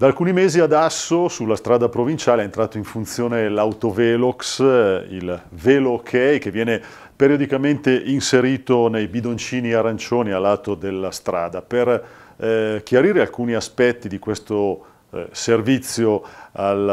Da alcuni mesi ad Asso, sulla strada provinciale, è entrato in funzione l'autovelox, eh, il velo ok, che viene periodicamente inserito nei bidoncini arancioni a lato della strada per eh, chiarire alcuni aspetti di questo eh, servizio al,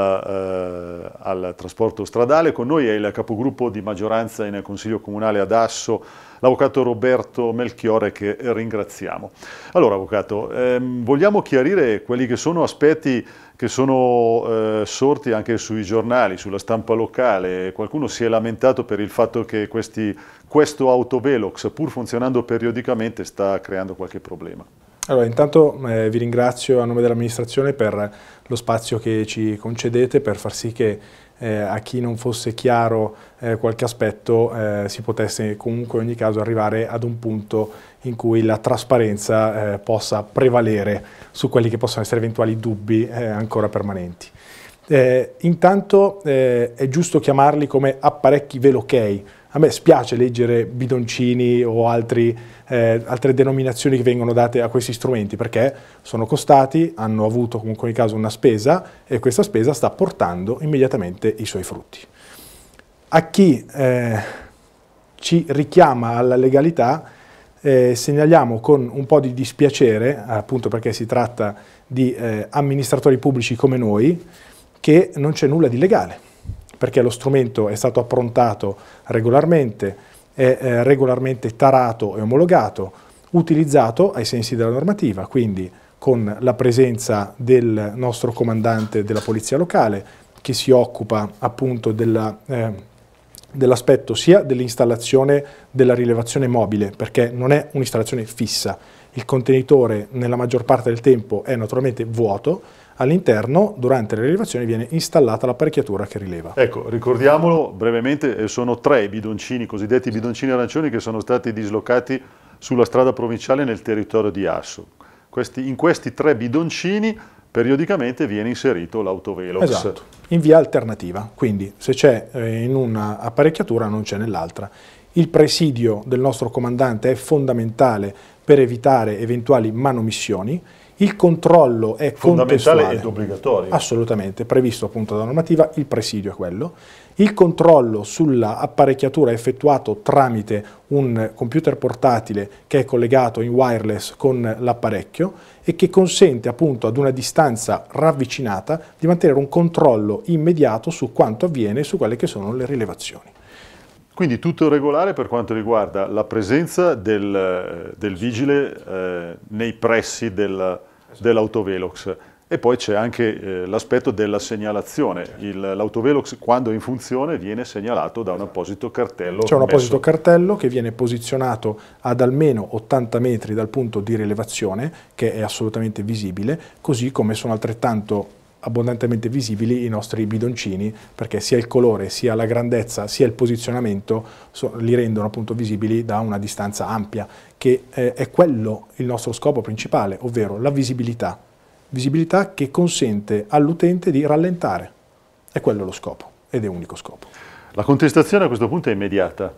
eh, al, trasporto stradale. Con noi è il capogruppo di maggioranza in Consiglio Comunale ad Asso, l'avvocato Roberto Melchiore, che ringraziamo. Allora, avvocato, ehm, vogliamo chiarire quelli che sono aspetti che sono eh, sorti anche sui giornali, sulla stampa locale. Qualcuno si è lamentato per il fatto che questi, questo autovelox, pur funzionando periodicamente, sta creando qualche problema. Allora, intanto eh, vi ringrazio a nome dell'amministrazione per lo spazio che ci concedete per far sì che eh, a chi non fosse chiaro eh, qualche aspetto eh, si potesse comunque in ogni caso arrivare ad un punto in cui la trasparenza eh, possa prevalere su quelli che possono essere eventuali dubbi eh, ancora permanenti. intanto è giusto chiamarli come apparecchi velocay, a me spiace leggere bidoncini o altri, eh, altre denominazioni che vengono date a questi strumenti perché sono costati, hanno avuto in ogni caso una spesa e questa spesa sta portando immediatamente i suoi frutti. A chi eh, ci richiama alla legalità eh, segnaliamo con un po' di dispiacere, appunto perché si tratta di eh, amministratori pubblici come noi, che non c'è nulla di legale perché lo strumento è stato approntato regolarmente, è eh, regolarmente tarato e omologato, utilizzato ai sensi della normativa, quindi con la presenza del nostro comandante della polizia locale che si occupa appunto della... Eh, dell'aspetto sia dell'installazione della rilevazione mobile, perché non è un'installazione fissa. Il contenitore nella maggior parte del tempo è naturalmente vuoto, all'interno durante le rilevazioni viene installata l'apparecchiatura che rileva. Ecco, ricordiamolo brevemente, eh, sono tre i bidoncini, cosiddetti bidoncini arancioni, che sono stati dislocati sulla strada provinciale nel territorio di Asso. Questi, in questi tre bidoncini periodicamente viene inserito l'autovelox. Esatto, in via alternativa, quindi se c'è eh, in una apparecchiatura non c'è nell'altra. Il presidio del nostro comandante è fondamentale per evitare eventuali manomissioni il controllo è fondamentale ed obbligatorio. Assolutamente, previsto appunto dalla normativa, il presidio è quello. Il controllo sull'apparecchiatura è effettuato tramite un computer portatile che è collegato in wireless con l'apparecchio e che consente appunto ad una distanza ravvicinata di mantenere un controllo immediato su quanto avviene e su quelle che sono le rilevazioni. Quindi tutto regolare per quanto riguarda la presenza del, eh, del vigile eh, nei pressi del, Certo. dell'autovelox. E poi c'è anche eh, l'aspetto della segnalazione. Certo. l'autovelox quando è in funzione viene segnalato da un apposito cartello. C'è un apposito messo. cartello che viene posizionato ad almeno 80 metri dal punto di rilevazione, che è assolutamente visibile, così come sono altrettanto abbondantemente visibili i nostri bidoncini perché sia il colore, sia la grandezza, sia il posizionamento so, li rendono appunto visibili da una distanza ampia, che eh, è quello il nostro scopo principale, ovvero la visibilità. Visibilità che consente all'utente di rallentare. È quello lo scopo ed è unico scopo. La contestazione a questo punto è immediata.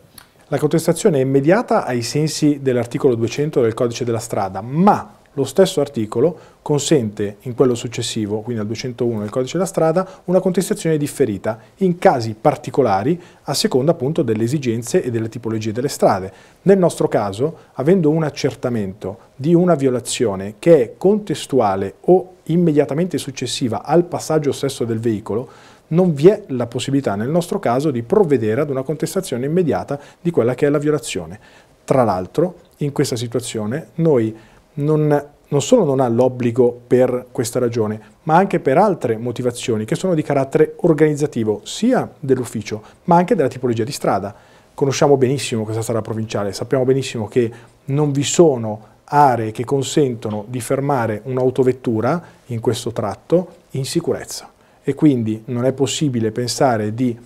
La contestazione è immediata ai sensi dell'articolo 200 del codice della strada, ma lo stesso articolo consente in quello successivo, quindi al 201 del codice della strada, una contestazione differita in casi particolari a seconda appunto delle esigenze e delle tipologie delle strade. Nel nostro caso, avendo un accertamento di una violazione che è contestuale o immediatamente successiva al passaggio stesso del veicolo, non vi è la possibilità nel nostro caso di provvedere ad una contestazione immediata di quella che è la violazione. Tra l'altro, in questa situazione noi non, non solo non ha l'obbligo per questa ragione, ma anche per altre motivazioni che sono di carattere organizzativo, sia dell'ufficio, ma anche della tipologia di strada. Conosciamo benissimo questa strada provinciale, sappiamo benissimo che non vi sono aree che consentono di fermare un'autovettura in questo tratto in sicurezza e quindi non è possibile pensare di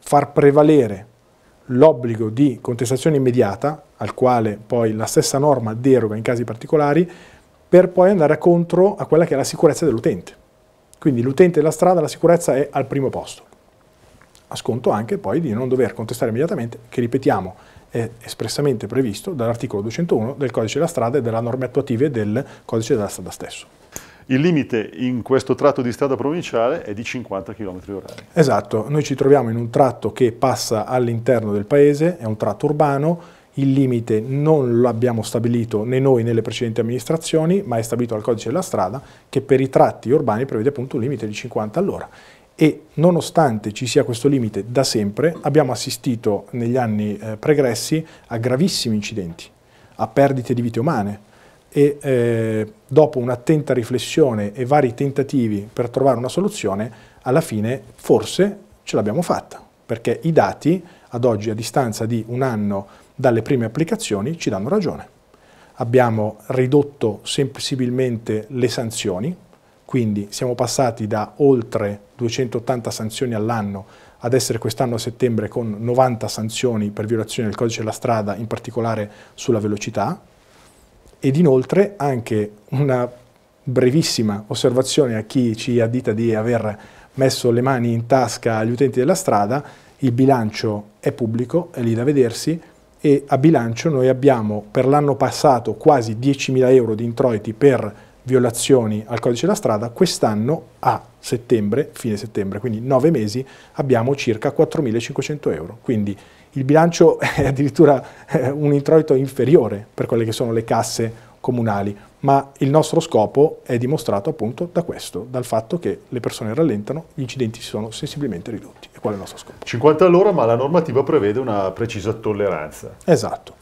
far prevalere l'obbligo di contestazione immediata, al quale poi la stessa norma deroga in casi particolari, per poi andare contro a quella che è la sicurezza dell'utente. Quindi l'utente della strada, la sicurezza è al primo posto. A sconto anche poi di non dover contestare immediatamente, che ripetiamo è espressamente previsto dall'articolo 201 del codice della strada e della norme attuative del codice della strada stesso. Il limite in questo tratto di strada provinciale è di 50 km h Esatto, noi ci troviamo in un tratto che passa all'interno del paese, è un tratto urbano, il limite non lo abbiamo stabilito né noi né le precedenti amministrazioni, ma è stabilito dal codice della strada che per i tratti urbani prevede appunto un limite di 50 all'ora e nonostante ci sia questo limite da sempre abbiamo assistito negli anni eh, pregressi a gravissimi incidenti, a perdite di vite umane, e eh, dopo un'attenta riflessione e vari tentativi per trovare una soluzione, alla fine forse ce l'abbiamo fatta, perché i dati ad oggi a distanza di un anno dalle prime applicazioni ci danno ragione. Abbiamo ridotto sensibilmente le sanzioni, quindi siamo passati da oltre 280 sanzioni all'anno ad essere quest'anno a settembre con 90 sanzioni per violazione del codice della strada, in particolare sulla velocità, ed inoltre anche una brevissima osservazione a chi ci addita di aver messo le mani in tasca agli utenti della strada, il bilancio è pubblico, è lì da vedersi e a bilancio noi abbiamo per l'anno passato quasi 10.000 euro di introiti per violazioni al codice della strada, quest'anno a settembre, fine settembre, quindi 9 mesi, abbiamo circa 4.500 euro. Quindi il bilancio è addirittura eh, un introito inferiore per quelle che sono le casse comunali, ma il nostro scopo è dimostrato appunto da questo, dal fatto che le persone rallentano, gli incidenti si sono sensibilmente ridotti. E qual è il nostro scopo? 50 all'ora, ma la normativa prevede una precisa tolleranza. Esatto,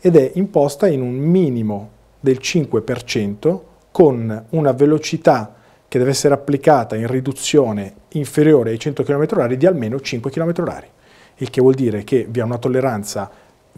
ed è imposta in un minimo del 5% con una velocità che deve essere applicata in riduzione inferiore ai 100 km h di almeno 5 km h il che vuol dire che vi è una tolleranza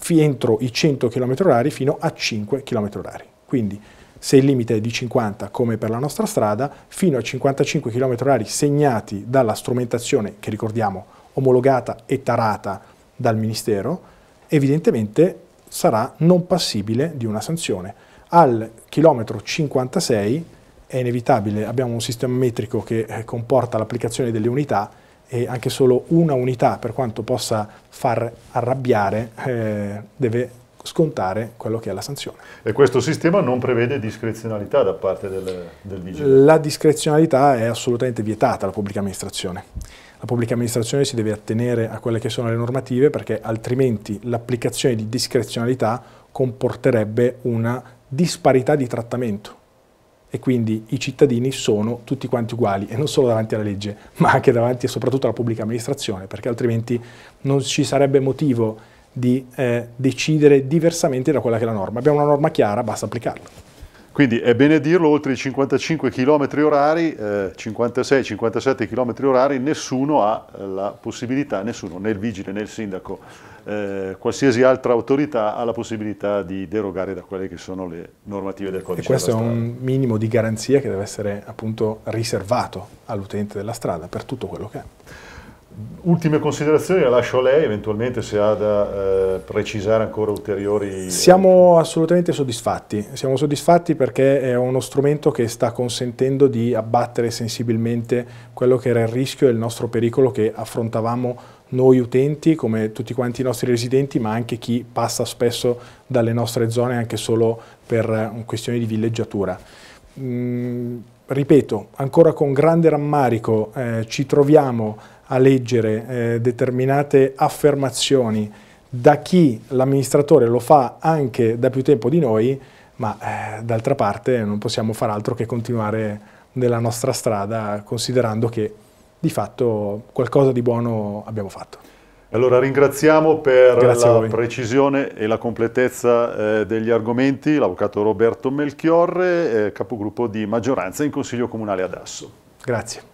entro i 100 km h fino a 5 km h. Quindi se il limite è di 50 come per la nostra strada, fino a 55 km h segnati dalla strumentazione che ricordiamo omologata e tarata dal Ministero, evidentemente sarà non passibile di una sanzione. Al chilometro 56 è inevitabile, abbiamo un sistema metrico che eh, comporta l'applicazione delle unità, e anche solo una unità, per quanto possa far arrabbiare, eh, deve scontare quello che è la sanzione. E questo sistema non prevede discrezionalità da parte del, del vigile? La discrezionalità è assolutamente vietata alla pubblica amministrazione. La pubblica amministrazione si deve attenere a quelle che sono le normative perché altrimenti l'applicazione di discrezionalità comporterebbe una disparità di trattamento e quindi i cittadini sono tutti quanti uguali e non solo davanti alla legge, ma anche davanti e soprattutto alla pubblica amministrazione, perché altrimenti non ci sarebbe motivo di eh, decidere diversamente da quella che è la norma. Abbiamo una norma chiara, basta applicarla. Quindi è bene dirlo, oltre i 55 km orari, eh, 56-57 km orari, nessuno ha eh, la possibilità, nessuno, né il vigile né il sindaco, eh, qualsiasi altra autorità ha la possibilità di derogare da quelle che sono le normative del codice. E questo è un minimo di garanzia che deve essere appunto riservato all'utente della strada per tutto quello che è. Ultime considerazioni, la lascio a lei, eventualmente se ha da eh, precisare ancora ulteriori... Siamo assolutamente soddisfatti, siamo soddisfatti perché è uno strumento che sta consentendo di abbattere sensibilmente quello che era il rischio e il nostro pericolo che affrontavamo noi utenti, come tutti quanti i nostri residenti, ma anche chi passa spesso dalle nostre zone anche solo per eh, questioni di villeggiatura. Mm, ripeto, ancora con grande rammarico eh, ci troviamo a leggere eh, determinate affermazioni da chi l'amministratore lo fa anche da più tempo di noi, ma eh, d'altra parte non possiamo far altro che continuare nella nostra strada considerando che di fatto qualcosa di buono abbiamo fatto. Allora ringraziamo per Grazie la precisione e la completezza eh, degli argomenti l'avvocato Roberto Melchiorre, eh, capogruppo di maggioranza in Consiglio Comunale ad Asso. Grazie.